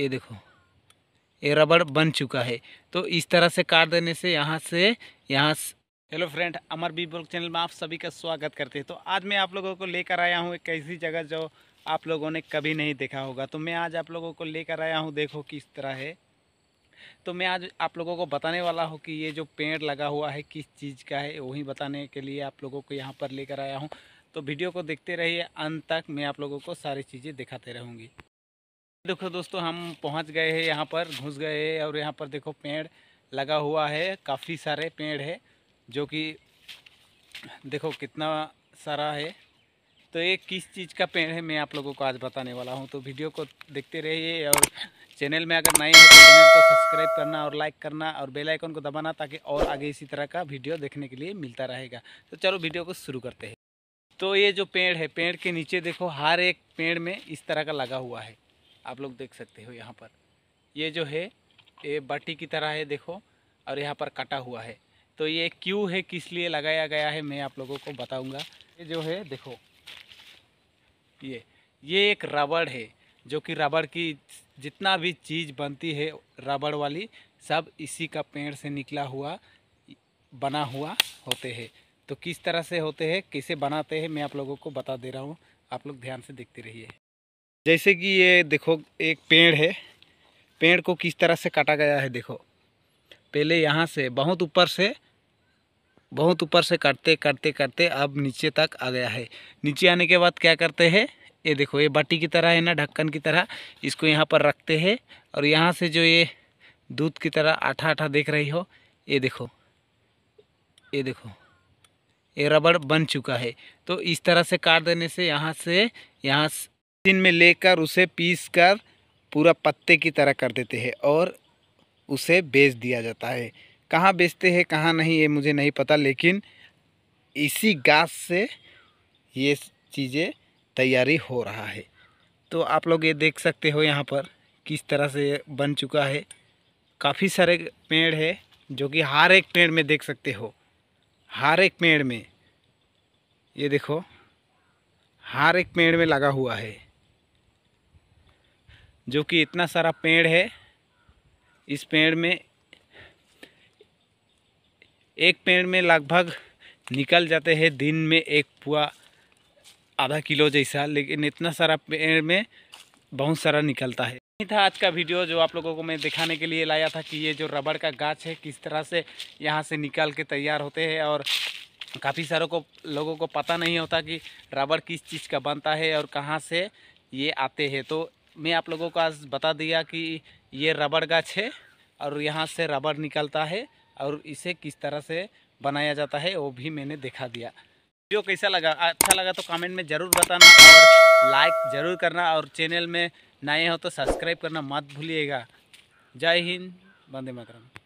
ये देखो ये रबड़ बन चुका है तो इस तरह से काट देने से यहाँ से यहाँ hello friend Amar B blog channel में आप सभी का स्वागत करते हैं तो आज मैं आप लोगों को लेकर आया हूँ एक ऐसी जगह जो आप लोगों ने कभी नहीं देखा होगा तो मैं आज आप लोगों को लेकर आया हूँ देखो किस तरह है तो मैं आज आप लोगों को बताने वाला हूँ कि ये जो पेड़ लगा हुआ है किस चीज़ का है वही बताने के लिए आप लोगों को यहाँ पर लेकर आया हूँ तो वीडियो को देखते रहिए अंत तक मैं आप लोगों को सारी चीज़ें दिखाते रहूँगी देखो दोस्तों हम पहुंच गए हैं यहाँ पर घुस गए हैं और यहाँ पर देखो पेड़ लगा हुआ है काफ़ी सारे पेड़ है जो कि देखो कितना सारा है तो ये किस चीज़ का पेड़ है मैं आप लोगों को आज बताने वाला हूँ तो वीडियो को देखते रहिए और चैनल में अगर नए हो तो चैनल को सब्सक्राइब करना और लाइक करना और बेल आइकन को दबाना ताकि और आगे इसी तरह का वीडियो देखने के लिए मिलता रहेगा तो चलो वीडियो को शुरू करते हैं तो ये जो पेड़ है पेड़ के नीचे देखो हर एक पेड़ में इस तरह का लगा हुआ है आप लोग देख सकते हो यहाँ पर ये जो है ये बाटी की तरह है देखो और यहाँ पर कटा हुआ है तो ये क्यों है किस लिए लगाया गया है मैं आप लोगों को बताऊँगा ये जो है देखो ये ये एक रबड़ है जो कि रबड़ की जितना भी चीज़ बनती है रबड़ वाली सब इसी का पेड़ से निकला हुआ बना हुआ होते हैं तो किस तरह से होते हैं कैसे बनाते हैं मैं आप लोगों को बता दे रहा हूँ आप लोग ध्यान से देखते रहिए जैसे कि ये देखो एक पेड़ है पेड़ को किस तरह से काटा गया है देखो पहले यहाँ से बहुत ऊपर से बहुत ऊपर से काटते काटते काटते अब नीचे तक आ गया है नीचे आने के बाद क्या करते हैं ये देखो ये बाटी की तरह है ना ढक्कन की तरह इसको यहाँ पर रखते हैं और यहाँ से जो ये दूध की तरह आठा आठा देख रही हो ये देखो ये देखो ये रबड़ बन चुका है तो इस तरह से काट देने से यहाँ से यहाँ मशीन में लेकर उसे पीस कर पूरा पत्ते की तरह कर देते हैं और उसे बेच दिया जाता है कहाँ बेचते हैं कहाँ नहीं ये मुझे नहीं पता लेकिन इसी गाछ से ये चीज़ें तैयारी हो रहा है तो आप लोग ये देख सकते हो यहाँ पर किस तरह से बन चुका है काफ़ी सारे पेड़ है जो कि हर एक पेड़ में देख सकते हो हर एक पेड़ में ये देखो हर एक पेड़ में लगा हुआ है जो कि इतना सारा पेड़ है इस पेड़ में एक पेड़ में लगभग निकल जाते हैं दिन में एक पुआ आधा किलो जैसा लेकिन इतना सारा पेड़ में बहुत सारा निकलता है यही था आज का वीडियो जो आप लोगों को मैं दिखाने के लिए लाया था कि ये जो रबड़ का गाछ है किस तरह से यहाँ से निकाल के तैयार होते हैं और काफ़ी सारों को लोगों को पता नहीं होता कि रबड़ किस चीज़ का बनता है और कहाँ से ये आते हैं तो मैं आप लोगों को आज बता दिया कि ये रबड़ गाछ है और यहाँ से रबड़ निकलता है और इसे किस तरह से बनाया जाता है वो भी मैंने देखा दिया वीडियो कैसा लगा अच्छा लगा तो कमेंट में ज़रूर बताना और लाइक ज़रूर करना और चैनल में नए हो तो सब्सक्राइब करना मत भूलिएगा जय हिंद बंदे मातरम